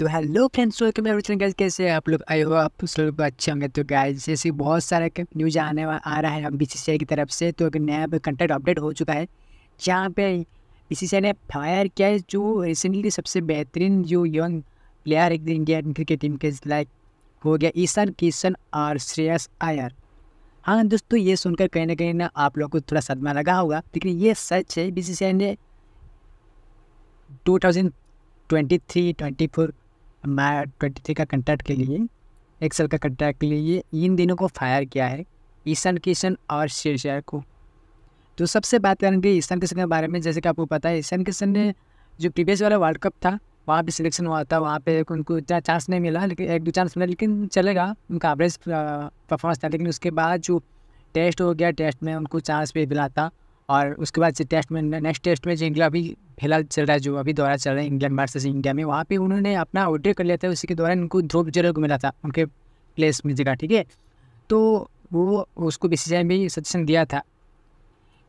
तो hello friends welcome everything guys कैसे आप लोग आए हो आप उस लोग अच्छे होंगे तो गाइस जैसे बहुत सारे न्यूज आने आ रहा है बी सी की तरफ से तो एक नया कंटेंट अपडेट हो चुका है जहाँ पे बी ने फायर किया है जो रिसेंटली सबसे बेहतरीन जो यंग प्लेयर एक इंडियन क्रिकेट टीम के लाइक हो गया ईशान किशन और श्रेयस आयर हाँ दोस्तों ये सुनकर कहीं ना कहीं ना आप लोग को थोड़ा सदमा लगा होगा लेकिन ये सच है बी ने 2023-24 मैं ट्वेंटी थ्री का कंटैक्ट के लिए एक साल का कंटैक्ट के लिए इन दिनों को फायर किया है ईशान किशन और शेरशाह को तो सबसे बात करेंगे ईशान किशन के बारे में जैसे कि आपको पता है ईशान किशन ने जो प्रीवियस वाला वर्ल्ड कप था वहाँ पे सिलेक्शन हुआ था वहाँ पे उनको इतना चांस नहीं मिला लेकिन एक दो चांस मिला लेकिन चलेगा उनका एवरेज परफॉर्मेंस था लेकिन उसके बाद जो टेस्ट हो गया टेस्ट में उनको चांस भी मिला था और उसके बाद से टेस्ट में नेक्स्ट टेस्ट में जो इंग्लैंड अभी फिलहाल चल रहा है जो अभी दौरा चल रहा है इंग्लैंड वर्सेस इंडिया में वहाँ पे उन्होंने अपना ऑर्डर कर लिया था उसी के दौरान उनको ध्रुव जरूर को मिला था उनके प्लेस में जगह ठीक है तो वो उसको बी सी भी सजेशन दिया था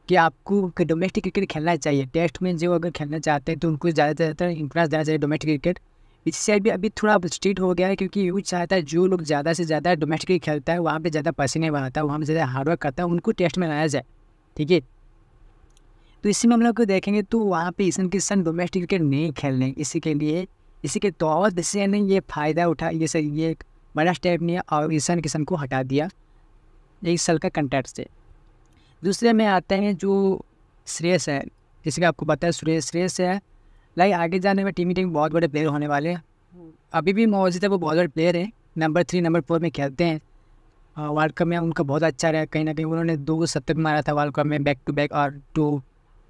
कि आपको डोमेस्टिक क्रिकेट खेलना चाहिए टेस्ट में जो अगर खेलना चाहते हैं तो उनको ज़्यादा ज़्यादातर इंफ्लुएंस देना चाहिए डोमेस्टिक क्रिकेट इससे भी अभी थोड़ा स्ट्रीट हो गया है क्योंकि वो चाहता है जो लोग ज़्यादा से ज़्यादा डोमेस्टिक खेलता है वहाँ पर ज़्यादा पसीने बनाता है वहाँ पर ज़्यादा हार्डवर्क करता है उनको टेस्ट में लाया जाए ठीक है तो इसी में हम लोग को देखेंगे तो वहाँ पे ईशन किशन डोमेस्टिक क्रिकेट नहीं खेल रहे इसी के लिए इसी के तौर से ने ये फ़ायदा उठा ये सर ये बड़ा स्टेप लिया और ईशान किशन को हटा दिया एक साल का कंट्रैक्ट से दूसरे में आते हैं जो श्रेयस है जैसे कि आपको पता है सुरेश श्रेयस है लाइक आगे जाने में टीम टीम बहुत बड़े प्लेयर होने वाले हैं अभी भी मौजूद है वो बहुत बड़े प्लेयर हैं नंबर थ्री नंबर फोर में खेलते हैं वर्ल्ड कप में उनका बहुत अच्छा रहा कहीं ना कहीं उन्होंने दो शतक मारा था वर्ल्ड कप में बैक टू बैक और टू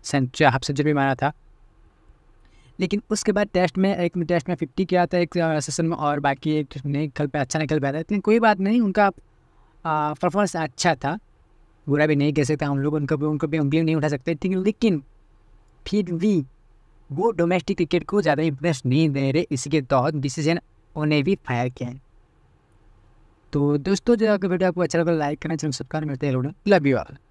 सेंचुरी हाफ सेंचुरी मारा था लेकिन उसके बाद टेस्ट में एक टेस्ट में फिफ्टी किया था एक सेशन में और बाकी एक नहीं खेल पे अच्छा नहीं खेल पाया था लेकिन कोई बात नहीं उनका परफॉर्मेंस अच्छा था बुरा भी नहीं कह सकता हम लोग उनको भी उनको भी उंगली नहीं उठा सकते लेकिन फिर भी वो डोमेस्टिक क्रिकेट को ज़्यादा इम्प्रेस नहीं दे रहे इसके तहत डिसीजन उन्हें भी फायर किया है तो दोस्तों जो आपका वीडियो आपको अच्छा लगा लाइक करना चाहिए सब्सक्राइब करते हैं लव यू ऑल